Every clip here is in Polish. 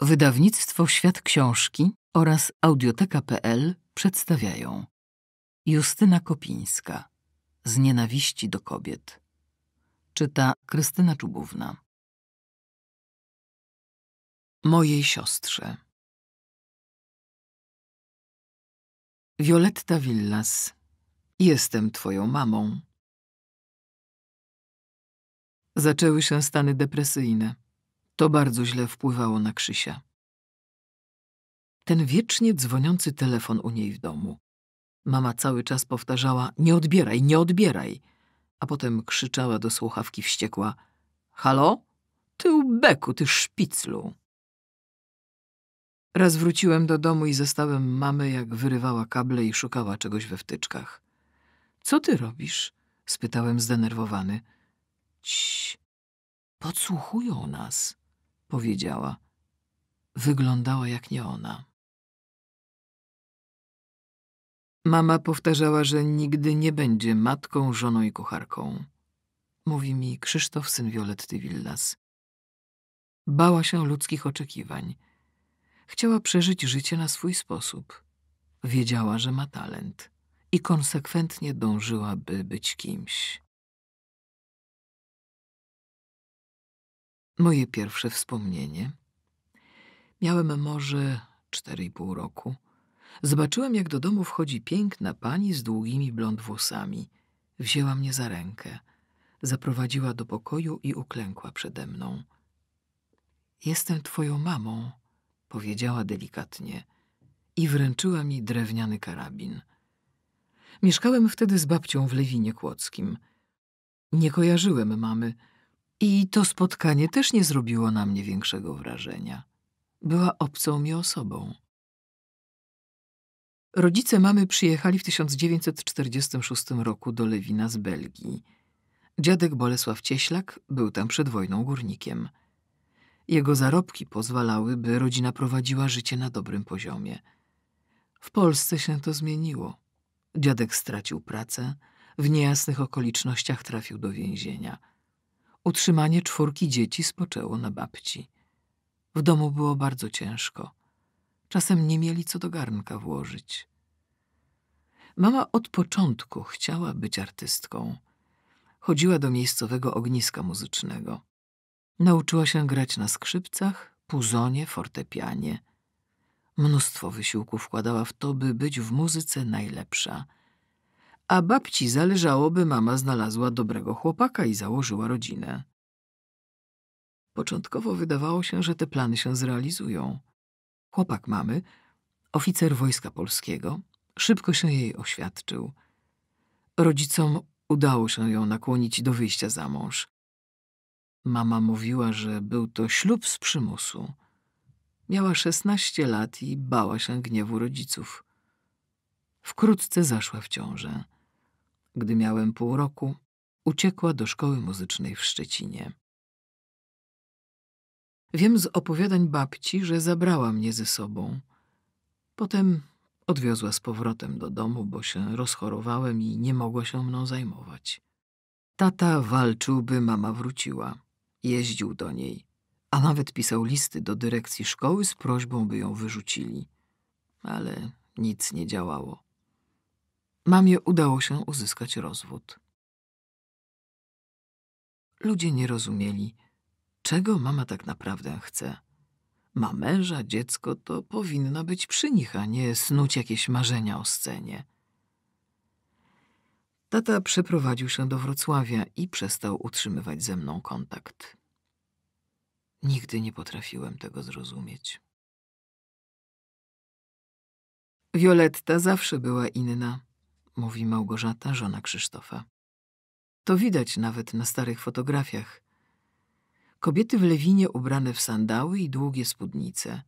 Wydawnictwo Świat Książki oraz audioteka.pl przedstawiają Justyna Kopińska Z nienawiści do kobiet Czyta Krystyna Czubówna Mojej siostrze Violetta Villas Jestem twoją mamą Zaczęły się stany depresyjne to bardzo źle wpływało na Krzysia. Ten wiecznie dzwoniący telefon u niej w domu. Mama cały czas powtarzała: Nie odbieraj, nie odbieraj. A potem krzyczała do słuchawki wściekła: Halo? Ty ubeku, ty szpiclu. Raz wróciłem do domu i zastałem mamy, jak wyrywała kable i szukała czegoś we wtyczkach. Co ty robisz? spytałem zdenerwowany. Cii, podsłuchują nas powiedziała. Wyglądała jak nie ona. Mama powtarzała, że nigdy nie będzie matką, żoną i kucharką. Mówi mi Krzysztof, syn Violetty Villas. Bała się ludzkich oczekiwań. Chciała przeżyć życie na swój sposób. Wiedziała, że ma talent i konsekwentnie dążyła, by być kimś. Moje pierwsze wspomnienie. Miałem może 4,5 pół roku. Zobaczyłem, jak do domu wchodzi piękna pani z długimi blond włosami. Wzięła mnie za rękę. Zaprowadziła do pokoju i uklękła przede mną. Jestem twoją mamą, powiedziała delikatnie i wręczyła mi drewniany karabin. Mieszkałem wtedy z babcią w Lewinie Kłodzkim. Nie kojarzyłem mamy – i to spotkanie też nie zrobiło na mnie większego wrażenia. Była obcą mi osobą. Rodzice mamy przyjechali w 1946 roku do Lewina z Belgii. Dziadek Bolesław Cieślak był tam przed wojną górnikiem. Jego zarobki pozwalały, by rodzina prowadziła życie na dobrym poziomie. W Polsce się to zmieniło. Dziadek stracił pracę, w niejasnych okolicznościach trafił do więzienia – Utrzymanie czwórki dzieci spoczęło na babci. W domu było bardzo ciężko. Czasem nie mieli co do garnka włożyć. Mama od początku chciała być artystką. Chodziła do miejscowego ogniska muzycznego. Nauczyła się grać na skrzypcach, puzonie, fortepianie. Mnóstwo wysiłku wkładała w to, by być w muzyce najlepsza – a babci zależało, by mama znalazła dobrego chłopaka i założyła rodzinę. Początkowo wydawało się, że te plany się zrealizują. Chłopak mamy, oficer Wojska Polskiego, szybko się jej oświadczył. Rodzicom udało się ją nakłonić do wyjścia za mąż. Mama mówiła, że był to ślub z przymusu. Miała szesnaście lat i bała się gniewu rodziców. Wkrótce zaszła w ciążę gdy miałem pół roku, uciekła do szkoły muzycznej w Szczecinie. Wiem z opowiadań babci, że zabrała mnie ze sobą. Potem odwiozła z powrotem do domu, bo się rozchorowałem i nie mogła się mną zajmować. Tata walczył, by mama wróciła. Jeździł do niej, a nawet pisał listy do dyrekcji szkoły z prośbą, by ją wyrzucili. Ale nic nie działało. Mamie udało się uzyskać rozwód. Ludzie nie rozumieli, czego mama tak naprawdę chce. Ma męża, dziecko to powinna być przy nich, a nie snuć jakieś marzenia o scenie. Tata przeprowadził się do Wrocławia i przestał utrzymywać ze mną kontakt. Nigdy nie potrafiłem tego zrozumieć. Violetta zawsze była inna mówi Małgorzata, żona Krzysztofa. To widać nawet na starych fotografiach. Kobiety w lewinie ubrane w sandały i długie spódnice,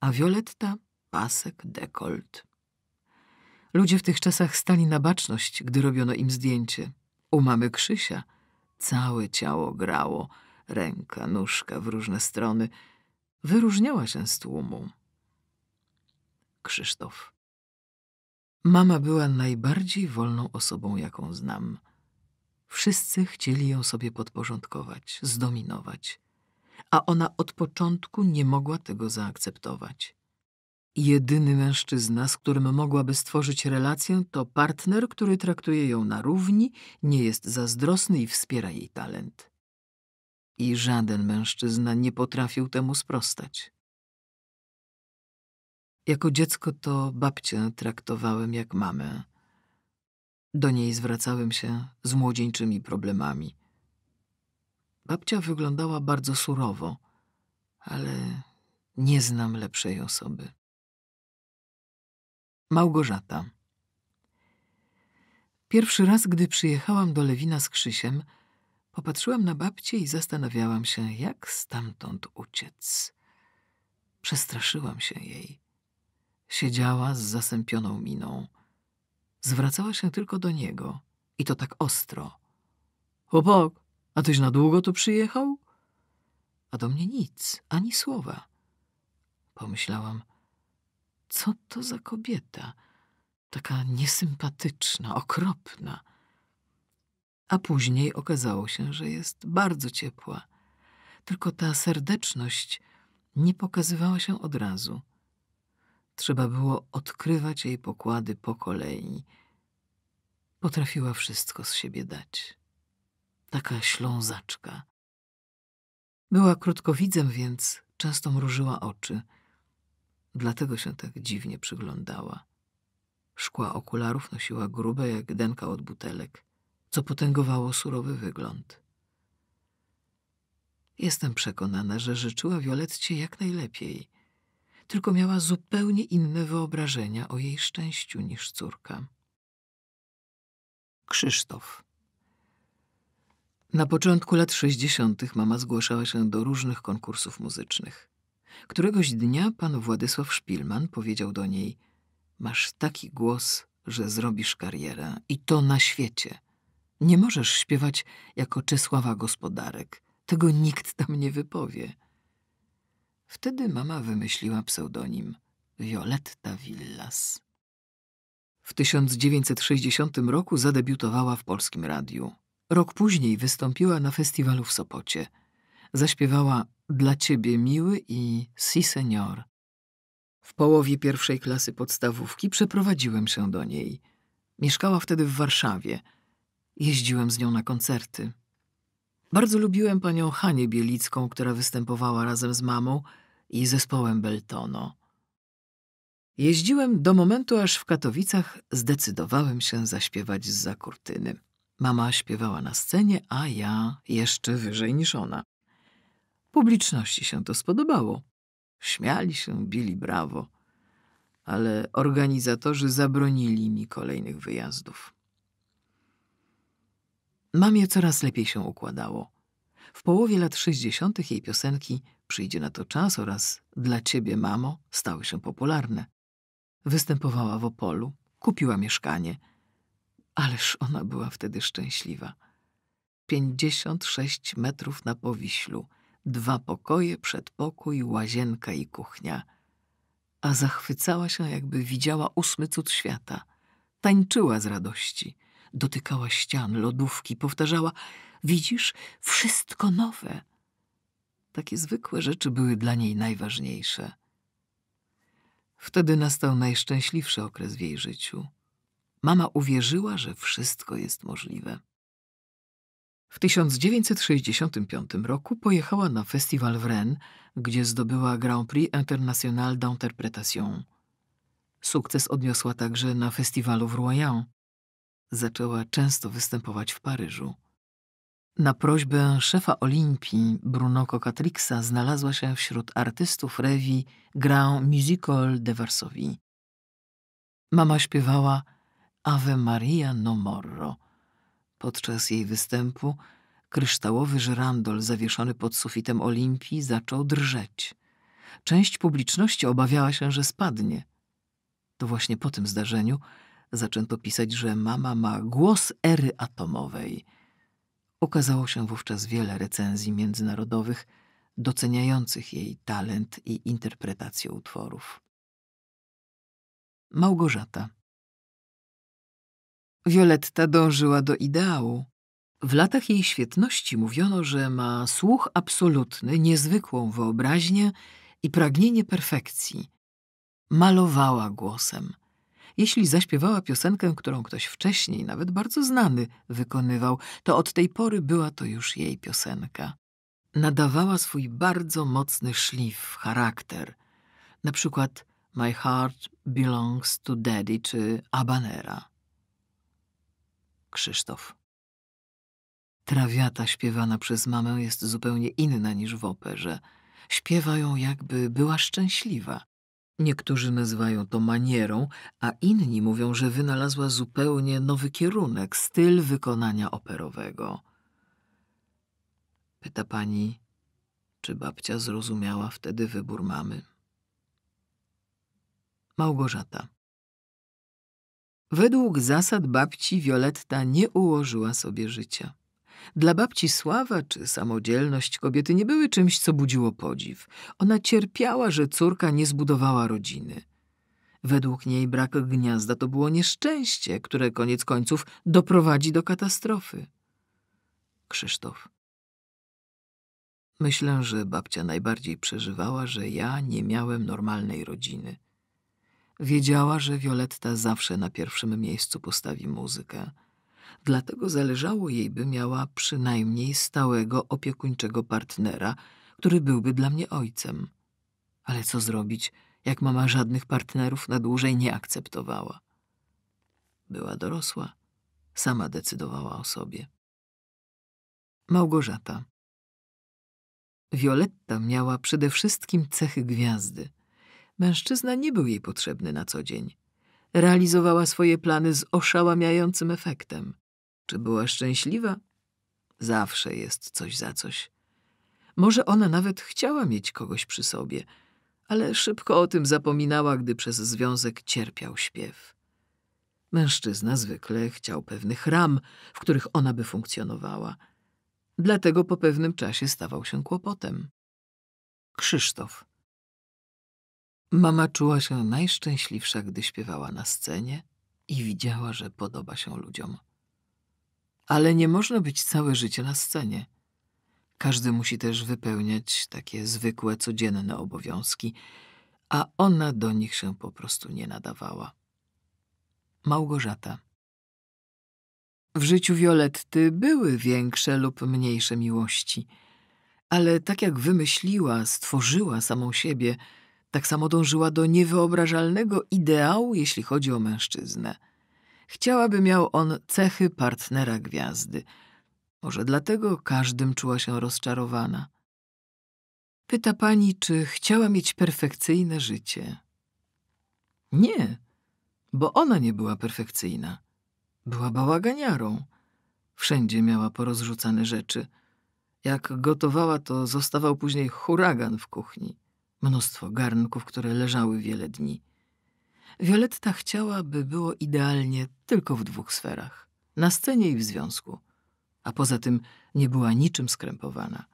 a Wioletta pasek, dekolt. Ludzie w tych czasach stali na baczność, gdy robiono im zdjęcie. U mamy Krzysia całe ciało grało, ręka, nóżka w różne strony. Wyróżniała się z tłumu. Krzysztof. Mama była najbardziej wolną osobą, jaką znam. Wszyscy chcieli ją sobie podporządkować, zdominować, a ona od początku nie mogła tego zaakceptować. Jedyny mężczyzna, z którym mogłaby stworzyć relację, to partner, który traktuje ją na równi, nie jest zazdrosny i wspiera jej talent. I żaden mężczyzna nie potrafił temu sprostać. Jako dziecko to babcię traktowałem jak mamę. Do niej zwracałem się z młodzieńczymi problemami. Babcia wyglądała bardzo surowo, ale nie znam lepszej osoby. Małgorzata. Pierwszy raz, gdy przyjechałam do Lewina z Krzysiem, popatrzyłam na babcię i zastanawiałam się, jak stamtąd uciec. Przestraszyłam się jej. Siedziała z zasępioną miną. Zwracała się tylko do niego i to tak ostro. Chłopak, a tyś na długo tu przyjechał? A do mnie nic, ani słowa. Pomyślałam, co to za kobieta, taka niesympatyczna, okropna. A później okazało się, że jest bardzo ciepła. Tylko ta serdeczność nie pokazywała się od razu. Trzeba było odkrywać jej pokłady po kolei. Potrafiła wszystko z siebie dać. Taka ślązaczka. Była krótkowidzem, więc często mrużyła oczy. Dlatego się tak dziwnie przyglądała. Szkła okularów nosiła grube jak denka od butelek, co potęgowało surowy wygląd. Jestem przekonana, że życzyła Wioletcie jak najlepiej – tylko miała zupełnie inne wyobrażenia o jej szczęściu niż córka. Krzysztof. Na początku lat 60. mama zgłaszała się do różnych konkursów muzycznych. Któregoś dnia pan Władysław Szpilman powiedział do niej: Masz taki głos, że zrobisz karierę i to na świecie. Nie możesz śpiewać jako Czesława Gospodarek. Tego nikt tam nie wypowie. Wtedy mama wymyśliła pseudonim Violetta Villas. W 1960 roku zadebiutowała w polskim radiu. Rok później wystąpiła na festiwalu w Sopocie. Zaśpiewała Dla ciebie miły i Si senior. W połowie pierwszej klasy podstawówki przeprowadziłem się do niej. Mieszkała wtedy w Warszawie. Jeździłem z nią na koncerty. Bardzo lubiłem panią Hanię Bielicką, która występowała razem z mamą – i zespołem Beltono. Jeździłem do momentu, aż w Katowicach zdecydowałem się zaśpiewać z za kurtyny. Mama śpiewała na scenie, a ja jeszcze wyżej niż ona. Publiczności się to spodobało. Śmiali się, bili brawo. Ale organizatorzy zabronili mi kolejnych wyjazdów. Mamie coraz lepiej się układało. W połowie lat 60. jej piosenki Przyjdzie na to czas oraz Dla ciebie, mamo stały się popularne. Występowała w Opolu, kupiła mieszkanie. Ależ ona była wtedy szczęśliwa. 56 metrów na powiślu, dwa pokoje, przedpokój, łazienka i kuchnia. A zachwycała się, jakby widziała ósmy cud świata. Tańczyła z radości. Dotykała ścian, lodówki, powtarzała: Widzisz, wszystko nowe. Takie zwykłe rzeczy były dla niej najważniejsze. Wtedy nastał najszczęśliwszy okres w jej życiu. Mama uwierzyła, że wszystko jest możliwe. W 1965 roku pojechała na festiwal w Rennes, gdzie zdobyła Grand Prix International d'Interprétation. Sukces odniosła także na festiwalu w Royan, zaczęła często występować w Paryżu. Na prośbę szefa Olimpii Bruno Cocatrixa znalazła się wśród artystów rewi Grand Musical de Varsovie. Mama śpiewała Ave Maria no Morro. Podczas jej występu kryształowy żyrandol zawieszony pod sufitem Olimpii zaczął drżeć. Część publiczności obawiała się, że spadnie. To właśnie po tym zdarzeniu zaczęto pisać, że mama ma głos ery atomowej. Okazało się wówczas wiele recenzji międzynarodowych doceniających jej talent i interpretację utworów. Małgorzata. Violetta dążyła do ideału. W latach jej świetności mówiono, że ma słuch absolutny, niezwykłą wyobraźnię i pragnienie perfekcji. Malowała głosem. Jeśli zaśpiewała piosenkę, którą ktoś wcześniej, nawet bardzo znany, wykonywał, to od tej pory była to już jej piosenka. Nadawała swój bardzo mocny szlif, charakter. Na przykład My Heart Belongs to Daddy czy Abanera. Krzysztof. Trawiata śpiewana przez mamę jest zupełnie inna niż w operze. Śpiewa ją jakby była szczęśliwa. Niektórzy nazywają to manierą, a inni mówią, że wynalazła zupełnie nowy kierunek, styl wykonania operowego. Pyta pani, czy babcia zrozumiała wtedy wybór mamy? Małgorzata. Według zasad babci Violetta nie ułożyła sobie życia. Dla babci sława czy samodzielność kobiety nie były czymś, co budziło podziw. Ona cierpiała, że córka nie zbudowała rodziny. Według niej brak gniazda to było nieszczęście, które koniec końców doprowadzi do katastrofy. Krzysztof. Myślę, że babcia najbardziej przeżywała, że ja nie miałem normalnej rodziny. Wiedziała, że Violetta zawsze na pierwszym miejscu postawi muzykę dlatego zależało jej, by miała przynajmniej stałego opiekuńczego partnera, który byłby dla mnie ojcem. Ale co zrobić, jak mama żadnych partnerów na dłużej nie akceptowała? Była dorosła, sama decydowała o sobie. Małgorzata. Violetta miała przede wszystkim cechy gwiazdy. Mężczyzna nie był jej potrzebny na co dzień. Realizowała swoje plany z oszałamiającym efektem. Czy była szczęśliwa? Zawsze jest coś za coś. Może ona nawet chciała mieć kogoś przy sobie, ale szybko o tym zapominała, gdy przez związek cierpiał śpiew. Mężczyzna zwykle chciał pewnych ram, w których ona by funkcjonowała. Dlatego po pewnym czasie stawał się kłopotem. Krzysztof. Mama czuła się najszczęśliwsza, gdy śpiewała na scenie i widziała, że podoba się ludziom ale nie można być całe życie na scenie. Każdy musi też wypełniać takie zwykłe, codzienne obowiązki, a ona do nich się po prostu nie nadawała. Małgorzata. W życiu Violetty były większe lub mniejsze miłości, ale tak jak wymyśliła, stworzyła samą siebie, tak samo dążyła do niewyobrażalnego ideału, jeśli chodzi o mężczyznę. Chciałaby miał on cechy partnera gwiazdy. Może dlatego każdym czuła się rozczarowana. Pyta pani, czy chciała mieć perfekcyjne życie. Nie, bo ona nie była perfekcyjna. Była bałaganiarą. Wszędzie miała porozrzucane rzeczy. Jak gotowała, to zostawał później huragan w kuchni. Mnóstwo garnków, które leżały wiele dni. Violetta chciała, by było idealnie tylko w dwóch sferach na scenie i w związku, a poza tym nie była niczym skrępowana.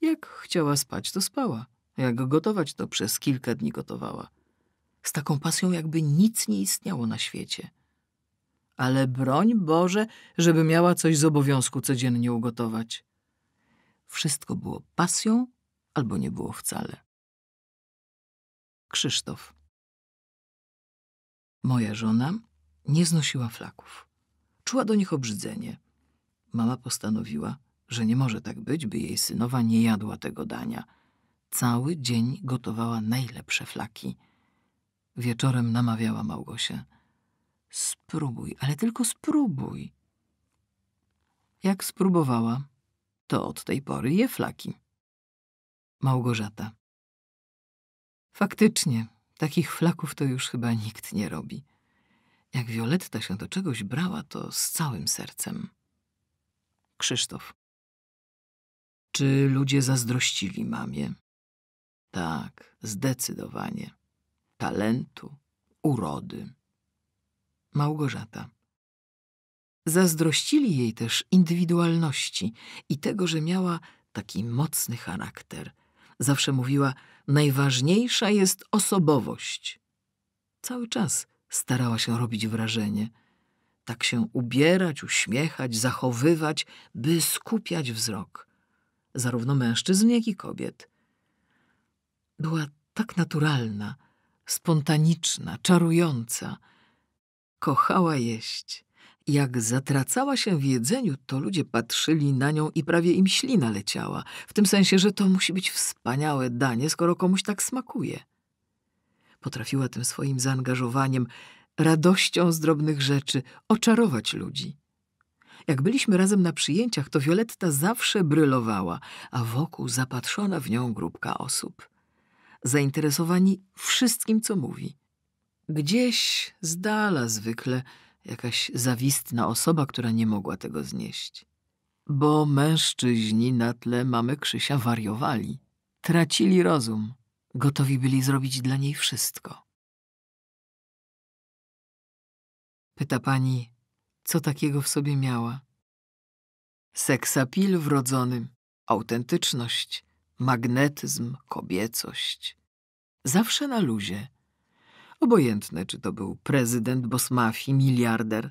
Jak chciała spać, to spała, jak gotować, to przez kilka dni gotowała. Z taką pasją, jakby nic nie istniało na świecie. Ale broń Boże, żeby miała coś z obowiązku codziennie ugotować. Wszystko było pasją albo nie było wcale. Krzysztof. Moja żona nie znosiła flaków. Czuła do nich obrzydzenie. Mama postanowiła, że nie może tak być, by jej synowa nie jadła tego dania. Cały dzień gotowała najlepsze flaki. Wieczorem namawiała Małgosię. Spróbuj, ale tylko spróbuj. Jak spróbowała, to od tej pory je flaki. Małgorzata. Faktycznie, Takich flaków to już chyba nikt nie robi. Jak Wioletta się do czegoś brała, to z całym sercem. Krzysztof. Czy ludzie zazdrościli mamie? Tak, zdecydowanie. Talentu, urody. Małgorzata. Zazdrościli jej też indywidualności i tego, że miała taki mocny charakter, Zawsze mówiła, najważniejsza jest osobowość. Cały czas starała się robić wrażenie. Tak się ubierać, uśmiechać, zachowywać, by skupiać wzrok. Zarówno mężczyzn, jak i kobiet. Była tak naturalna, spontaniczna, czarująca. Kochała jeść. Jak zatracała się w jedzeniu, to ludzie patrzyli na nią i prawie im ślina leciała, w tym sensie, że to musi być wspaniałe danie, skoro komuś tak smakuje. Potrafiła tym swoim zaangażowaniem, radością z drobnych rzeczy oczarować ludzi. Jak byliśmy razem na przyjęciach, to Wioletta zawsze brylowała, a wokół zapatrzona w nią grupka osób. Zainteresowani wszystkim, co mówi. Gdzieś z dala zwykle – jakaś zawistna osoba, która nie mogła tego znieść. Bo mężczyźni na tle mamy Krzysia wariowali, tracili rozum, gotowi byli zrobić dla niej wszystko. Pyta pani, co takiego w sobie miała? Seksapil wrodzony, autentyczność, magnetyzm, kobiecość. Zawsze na luzie – Obojętne, czy to był prezydent, bosmafii, mafii, miliarder.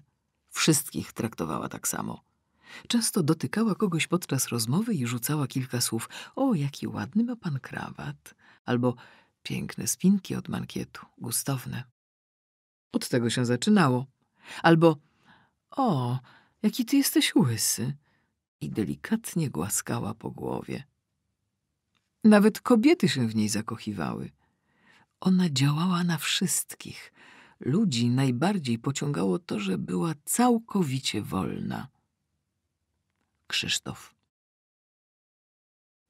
Wszystkich traktowała tak samo. Często dotykała kogoś podczas rozmowy i rzucała kilka słów: O, jaki ładny ma pan krawat, albo piękne spinki od mankietu, gustowne. Od tego się zaczynało. Albo: O, jaki ty jesteś łysy, i delikatnie głaskała po głowie. Nawet kobiety się w niej zakochiwały. Ona działała na wszystkich. Ludzi najbardziej pociągało to, że była całkowicie wolna. Krzysztof.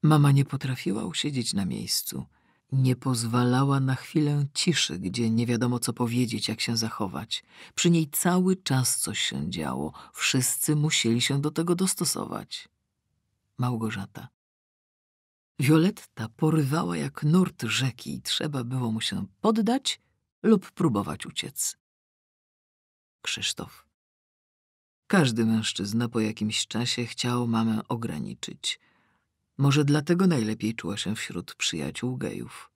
Mama nie potrafiła usiedzieć na miejscu. Nie pozwalała na chwilę ciszy, gdzie nie wiadomo co powiedzieć, jak się zachować. Przy niej cały czas coś się działo. Wszyscy musieli się do tego dostosować. Małgorzata. Violetta porywała jak nurt rzeki i trzeba było mu się poddać lub próbować uciec. Krzysztof. Każdy mężczyzna po jakimś czasie chciał mamę ograniczyć. Może dlatego najlepiej czuła się wśród przyjaciół gejów.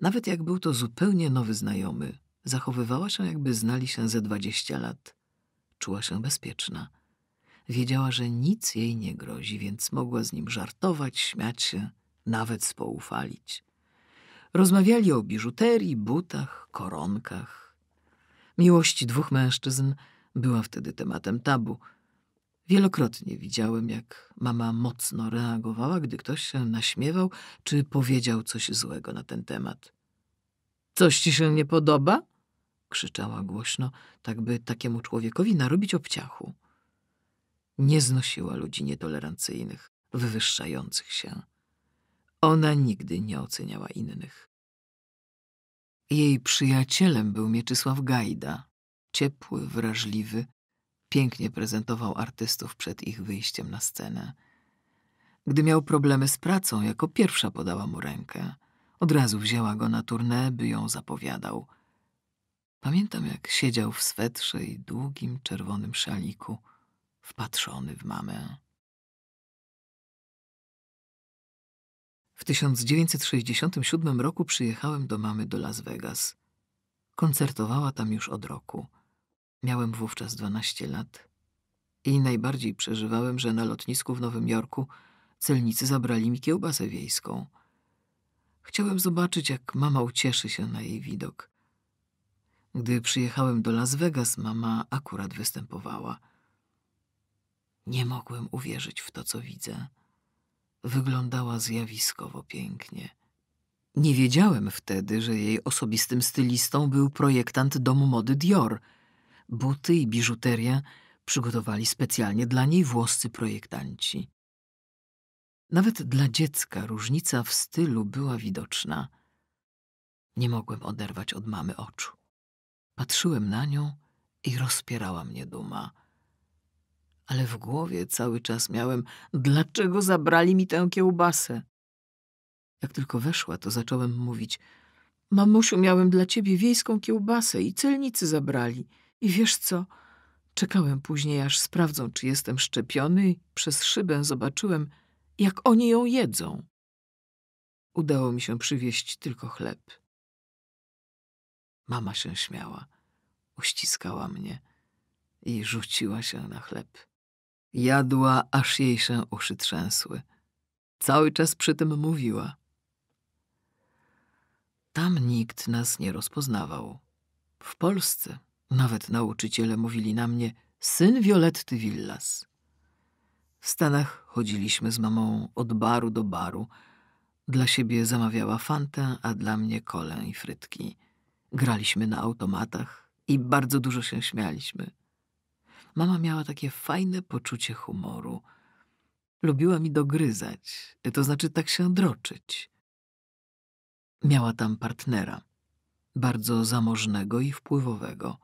Nawet jak był to zupełnie nowy znajomy, zachowywała się jakby znali się ze dwadzieścia lat. Czuła się bezpieczna. Wiedziała, że nic jej nie grozi, więc mogła z nim żartować, śmiać się – nawet spoufalić. Rozmawiali o biżuterii, butach, koronkach. Miłość dwóch mężczyzn była wtedy tematem tabu. Wielokrotnie widziałem, jak mama mocno reagowała, gdy ktoś się naśmiewał czy powiedział coś złego na ten temat. Coś ci się nie podoba? krzyczała głośno, tak by takiemu człowiekowi narobić obciachu. Nie znosiła ludzi nietolerancyjnych, wywyższających się. Ona nigdy nie oceniała innych. Jej przyjacielem był Mieczysław Gajda, ciepły, wrażliwy, pięknie prezentował artystów przed ich wyjściem na scenę. Gdy miał problemy z pracą, jako pierwsza podała mu rękę. Od razu wzięła go na turnę, by ją zapowiadał. Pamiętam, jak siedział w swetrze i długim czerwonym szaliku, wpatrzony w mamę. W 1967 roku przyjechałem do mamy do Las Vegas. Koncertowała tam już od roku. Miałem wówczas 12 lat i najbardziej przeżywałem, że na lotnisku w Nowym Jorku celnicy zabrali mi kiełbasę wiejską. Chciałem zobaczyć, jak mama ucieszy się na jej widok. Gdy przyjechałem do Las Vegas, mama akurat występowała. Nie mogłem uwierzyć w to, co widzę wyglądała zjawiskowo pięknie. Nie wiedziałem wtedy, że jej osobistym stylistą był projektant domu mody Dior. Buty i biżuteria przygotowali specjalnie dla niej włoscy projektanci. Nawet dla dziecka różnica w stylu była widoczna. Nie mogłem oderwać od mamy oczu. Patrzyłem na nią i rozpierała mnie duma ale w głowie cały czas miałem, dlaczego zabrali mi tę kiełbasę. Jak tylko weszła, to zacząłem mówić: Mamusiu, miałem dla ciebie wiejską kiełbasę i celnicy zabrali. I wiesz co? Czekałem później, aż sprawdzą, czy jestem szczepiony. Przez szybę zobaczyłem, jak oni ją jedzą. Udało mi się przywieźć tylko chleb. Mama się śmiała, uściskała mnie i rzuciła się na chleb. Jadła, aż jej się uszy trzęsły. Cały czas przy tym mówiła. Tam nikt nas nie rozpoznawał. W Polsce nawet nauczyciele mówili na mnie syn Violetty Villas. W Stanach chodziliśmy z mamą od baru do baru. Dla siebie zamawiała fantę, a dla mnie kolę i frytki. Graliśmy na automatach i bardzo dużo się śmialiśmy. Mama miała takie fajne poczucie humoru. Lubiła mi dogryzać, to znaczy tak się droczyć. Miała tam partnera, bardzo zamożnego i wpływowego.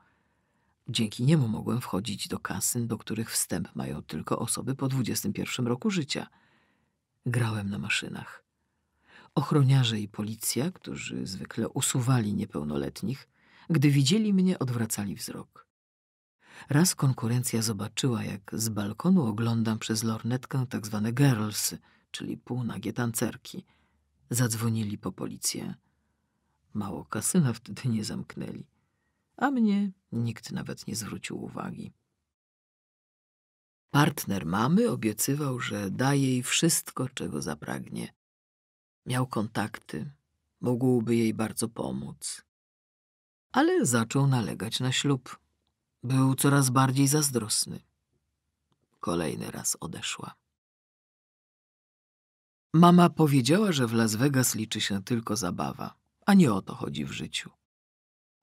Dzięki niemu mogłem wchodzić do kasyn, do których wstęp mają tylko osoby po 21 roku życia. Grałem na maszynach. Ochroniarze i policja, którzy zwykle usuwali niepełnoletnich, gdy widzieli mnie, odwracali wzrok. Raz konkurencja zobaczyła, jak z balkonu oglądam przez lornetkę tak zwane girls, czyli półnagie tancerki. Zadzwonili po policję. Mało kasyna wtedy nie zamknęli. A mnie nikt nawet nie zwrócił uwagi. Partner mamy obiecywał, że daje jej wszystko, czego zapragnie. Miał kontakty, mógłby jej bardzo pomóc. Ale zaczął nalegać na ślub. Był coraz bardziej zazdrosny. Kolejny raz odeszła. Mama powiedziała, że w Las Vegas liczy się tylko zabawa, a nie o to chodzi w życiu.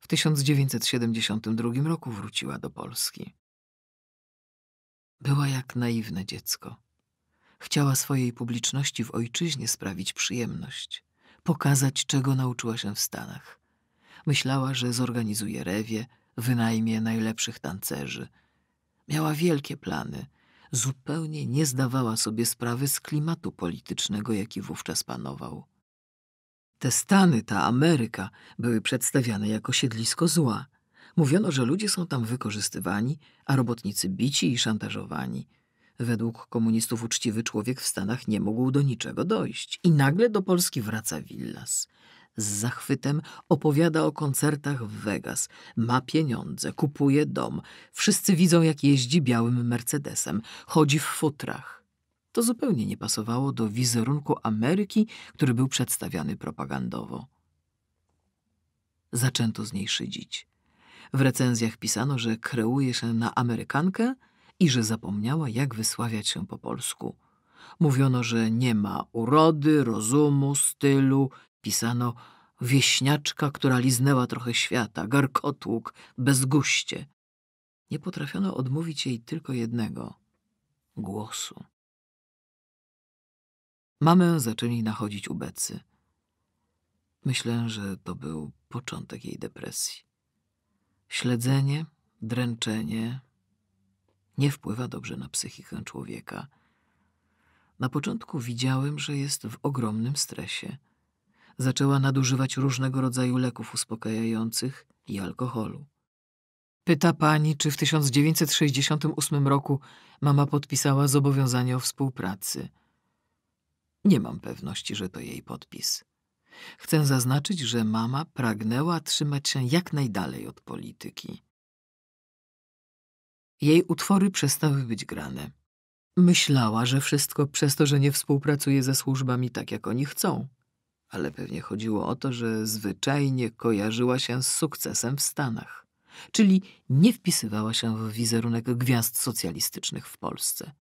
W 1972 roku wróciła do Polski. Była jak naiwne dziecko. Chciała swojej publiczności w ojczyźnie sprawić przyjemność, pokazać, czego nauczyła się w Stanach. Myślała, że zorganizuje rewie, wynajmie najlepszych tancerzy. Miała wielkie plany. Zupełnie nie zdawała sobie sprawy z klimatu politycznego, jaki wówczas panował. Te Stany, ta Ameryka, były przedstawiane jako siedlisko zła. Mówiono, że ludzie są tam wykorzystywani, a robotnicy bici i szantażowani. Według komunistów uczciwy człowiek w Stanach nie mógł do niczego dojść. I nagle do Polski wraca Willas z zachwytem opowiada o koncertach w Vegas. Ma pieniądze, kupuje dom. Wszyscy widzą, jak jeździ białym Mercedesem. Chodzi w futrach. To zupełnie nie pasowało do wizerunku Ameryki, który był przedstawiany propagandowo. Zaczęto z niej szydzić. W recenzjach pisano, że kreuje się na Amerykankę i że zapomniała, jak wysławiać się po polsku. Mówiono, że nie ma urody, rozumu, stylu, Pisano wieśniaczka, która liznęła trochę świata, garkotłuk, bezguście. Nie potrafiono odmówić jej tylko jednego — głosu. Mamę zaczęli nachodzić ubecy. Myślę, że to był początek jej depresji. Śledzenie, dręczenie nie wpływa dobrze na psychikę człowieka. Na początku widziałem, że jest w ogromnym stresie – zaczęła nadużywać różnego rodzaju leków uspokajających i alkoholu. Pyta pani, czy w 1968 roku mama podpisała zobowiązanie o współpracy. Nie mam pewności, że to jej podpis. Chcę zaznaczyć, że mama pragnęła trzymać się jak najdalej od polityki. Jej utwory przestały być grane. Myślała, że wszystko przez to, że nie współpracuje ze służbami tak, jak oni chcą ale pewnie chodziło o to, że zwyczajnie kojarzyła się z sukcesem w Stanach, czyli nie wpisywała się w wizerunek gwiazd socjalistycznych w Polsce.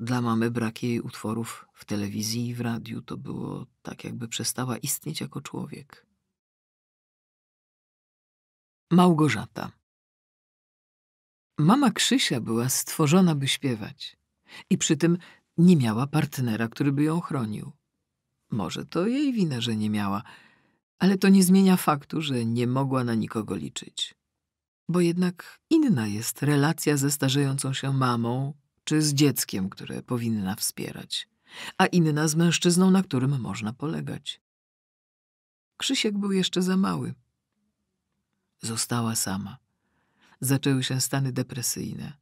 Dla mamy brak jej utworów w telewizji i w radiu to było tak, jakby przestała istnieć jako człowiek. Małgorzata. Mama Krzysia była stworzona, by śpiewać i przy tym nie miała partnera, który by ją chronił. Może to jej wina, że nie miała, ale to nie zmienia faktu, że nie mogła na nikogo liczyć. Bo jednak inna jest relacja ze starzejącą się mamą czy z dzieckiem, które powinna wspierać, a inna z mężczyzną, na którym można polegać. Krzysiek był jeszcze za mały. Została sama. Zaczęły się stany depresyjne.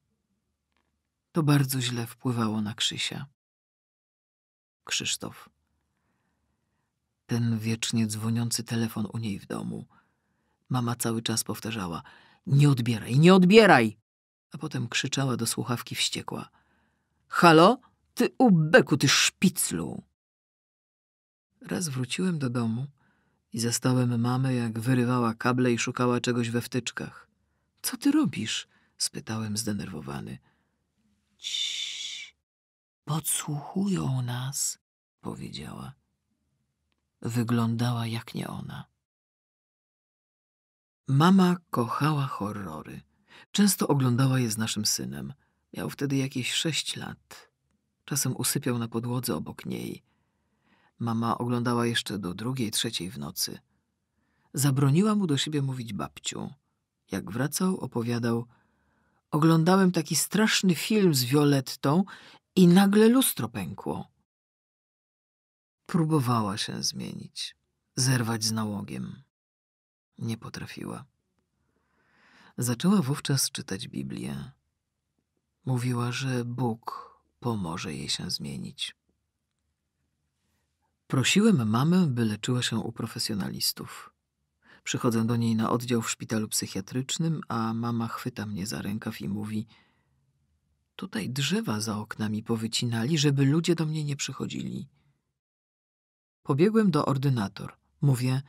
To bardzo źle wpływało na Krzysia. Krzysztof ten wiecznie dzwoniący telefon u niej w domu. Mama cały czas powtarzała: Nie odbieraj, nie odbieraj! A potem krzyczała do słuchawki wściekła: Halo, ty ubeku, ty szpiclu! Raz wróciłem do domu i zastałem mamę, jak wyrywała kable i szukała czegoś we wtyczkach. Co ty robisz? spytałem zdenerwowany. Ciii, podsłuchują nas, powiedziała wyglądała jak nie ona. Mama kochała horrory. Często oglądała je z naszym synem. Miał wtedy jakieś sześć lat. Czasem usypiał na podłodze obok niej. Mama oglądała jeszcze do drugiej, trzeciej w nocy. Zabroniła mu do siebie mówić babciu. Jak wracał, opowiadał: Oglądałem taki straszny film z Violettą i nagle lustro pękło. Próbowała się zmienić, zerwać z nałogiem. Nie potrafiła. Zaczęła wówczas czytać Biblię. Mówiła, że Bóg pomoże jej się zmienić. Prosiłem mamę, by leczyła się u profesjonalistów. Przychodzę do niej na oddział w szpitalu psychiatrycznym, a mama chwyta mnie za rękaw i mówi: Tutaj drzewa za oknami powycinali, żeby ludzie do mnie nie przychodzili. Pobiegłem do ordynator. Mówię,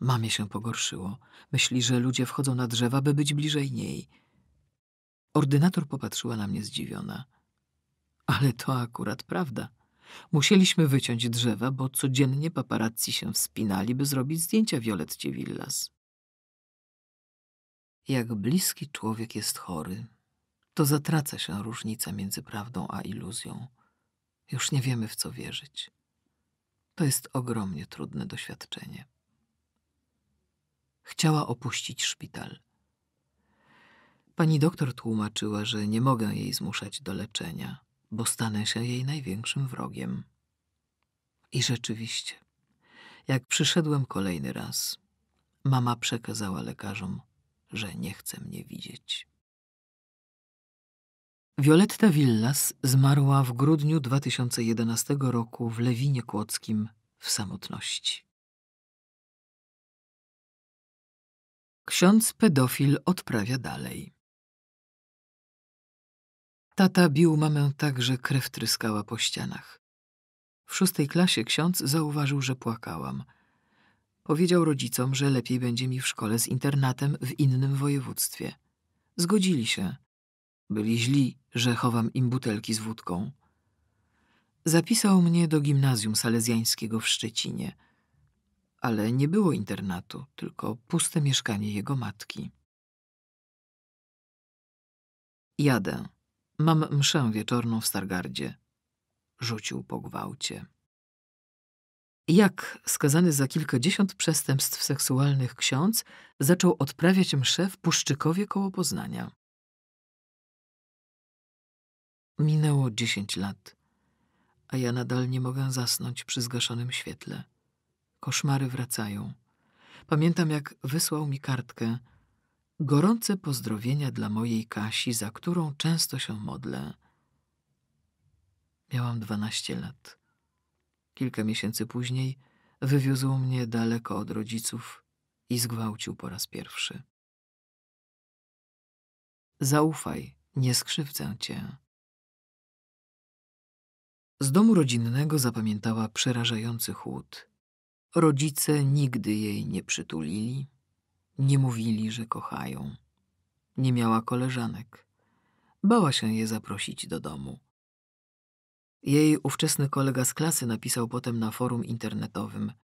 mamie się pogorszyło. Myśli, że ludzie wchodzą na drzewa, by być bliżej niej. Ordynator popatrzyła na mnie zdziwiona. Ale to akurat prawda. Musieliśmy wyciąć drzewa, bo codziennie paparazzi się wspinali, by zrobić zdjęcia Violetcie Villas. Jak bliski człowiek jest chory, to zatraca się różnica między prawdą a iluzją. Już nie wiemy, w co wierzyć. To jest ogromnie trudne doświadczenie. Chciała opuścić szpital. Pani doktor tłumaczyła, że nie mogę jej zmuszać do leczenia, bo stanę się jej największym wrogiem. I rzeczywiście, jak przyszedłem kolejny raz, mama przekazała lekarzom, że nie chce mnie widzieć. Violetta Villas zmarła w grudniu 2011 roku w Lewinie Kłodzkim w samotności. Ksiądz pedofil odprawia dalej. Tata bił mamę tak, że krew tryskała po ścianach. W szóstej klasie ksiądz zauważył, że płakałam. Powiedział rodzicom, że lepiej będzie mi w szkole z internatem w innym województwie. Zgodzili się byli źli, że chowam im butelki z wódką. Zapisał mnie do gimnazjum salezjańskiego w Szczecinie, ale nie było internatu, tylko puste mieszkanie jego matki. Jadę. Mam mszę wieczorną w Stargardzie. Rzucił po gwałcie. Jak skazany za kilkadziesiąt przestępstw seksualnych ksiądz zaczął odprawiać mszę w Puszczykowie koło Poznania. Minęło dziesięć lat, a ja nadal nie mogę zasnąć przy zgaszonym świetle. Koszmary wracają. Pamiętam, jak wysłał mi kartkę. Gorące pozdrowienia dla mojej Kasi, za którą często się modlę. Miałam dwanaście lat. Kilka miesięcy później wywiózł mnie daleko od rodziców i zgwałcił po raz pierwszy. Zaufaj, nie skrzywdzę cię. Z domu rodzinnego zapamiętała przerażający chłód. Rodzice nigdy jej nie przytulili, nie mówili, że kochają. Nie miała koleżanek. Bała się je zaprosić do domu. Jej ówczesny kolega z klasy napisał potem na forum internetowym –